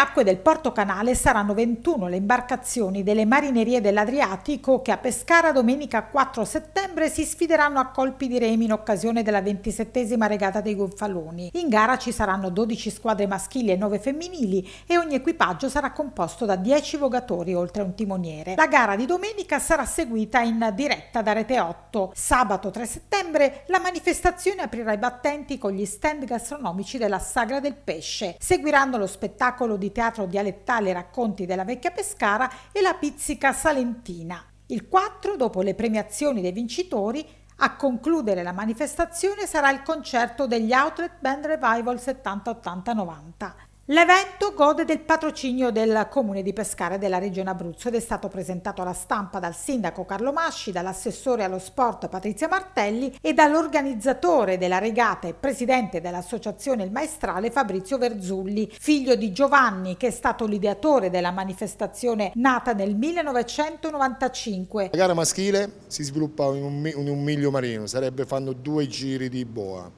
acque del Porto Canale saranno 21 le imbarcazioni delle marinerie dell'Adriatico che a Pescara domenica 4 settembre si sfideranno a colpi di remi in occasione della 27esima regata dei gonfaloni. In gara ci saranno 12 squadre maschili e 9 femminili e ogni equipaggio sarà composto da 10 vogatori oltre a un timoniere. La gara di domenica sarà seguita in diretta da Rete 8. Sabato 3 settembre la manifestazione aprirà i battenti con gli stand gastronomici della Sagra del Pesce. Seguiranno lo spettacolo di teatro dialettale Racconti della vecchia Pescara e La pizzica salentina. Il 4, dopo le premiazioni dei vincitori, a concludere la manifestazione sarà il concerto degli Outlet Band Revival 70-80-90. L'evento gode del patrocinio del Comune di Pescara della Regione Abruzzo ed è stato presentato alla stampa dal sindaco Carlo Masci, dall'assessore allo sport Patrizia Martelli e dall'organizzatore della regata e presidente dell'associazione Il Maestrale Fabrizio Verzulli, figlio di Giovanni che è stato l'ideatore della manifestazione nata nel 1995. La gara maschile si sviluppa in un, in un miglio marino, sarebbe fanno due giri di boa,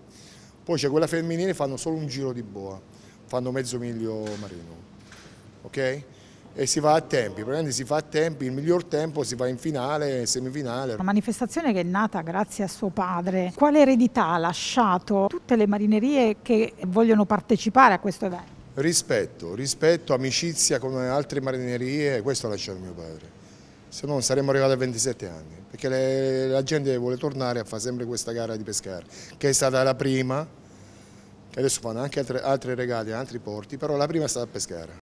poi c'è quella femminile fanno solo un giro di boa fanno mezzo miglio marino, ok? E si va a tempi, praticamente si fa a tempi, il miglior tempo si va in finale, semifinale. Una manifestazione che è nata grazie a suo padre. Quale eredità ha lasciato tutte le marinerie che vogliono partecipare a questo evento? Rispetto, rispetto, amicizia con altre marinerie, questo ha lasciato mio padre. Se no non saremmo arrivati a 27 anni, perché le, la gente vuole tornare a fare sempre questa gara di pescare, che è stata la prima che adesso fanno anche altre, altri regali in altri porti, però la prima è stata a Pescara.